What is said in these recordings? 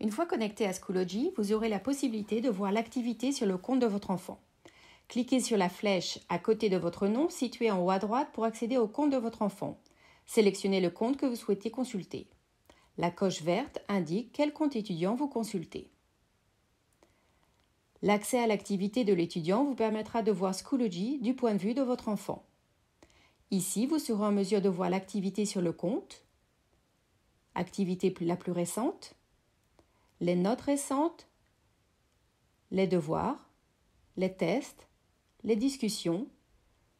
Une fois connecté à Schoology, vous aurez la possibilité de voir l'activité sur le compte de votre enfant. Cliquez sur la flèche à côté de votre nom située en haut à droite pour accéder au compte de votre enfant. Sélectionnez le compte que vous souhaitez consulter. La coche verte indique quel compte étudiant vous consultez. L'accès à l'activité de l'étudiant vous permettra de voir Schoology du point de vue de votre enfant. Ici, vous serez en mesure de voir l'activité sur le compte, activité la plus récente, les notes récentes, les devoirs, les tests, les discussions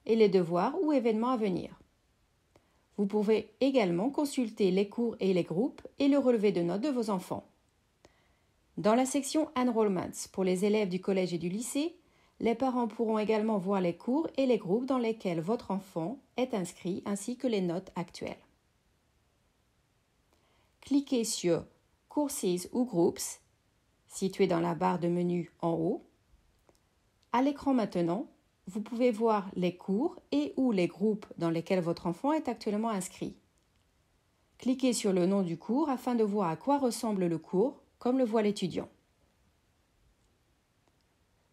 et les devoirs ou événements à venir. Vous pouvez également consulter les cours et les groupes et le relevé de notes de vos enfants. Dans la section Enrollments pour les élèves du collège et du lycée, les parents pourront également voir les cours et les groupes dans lesquels votre enfant est inscrit ainsi que les notes actuelles. Cliquez sur Courses ou Groups, situé dans la barre de menu en haut. À l'écran maintenant, vous pouvez voir les cours et ou les groupes dans lesquels votre enfant est actuellement inscrit. Cliquez sur le nom du cours afin de voir à quoi ressemble le cours, comme le voit l'étudiant.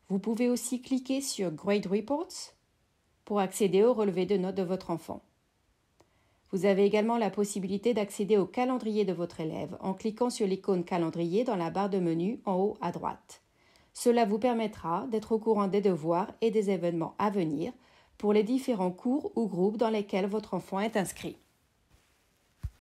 Vous pouvez aussi cliquer sur Grade Reports pour accéder au relevé de notes de votre enfant. Vous avez également la possibilité d'accéder au calendrier de votre élève en cliquant sur l'icône calendrier dans la barre de menu en haut à droite. Cela vous permettra d'être au courant des devoirs et des événements à venir pour les différents cours ou groupes dans lesquels votre enfant est inscrit.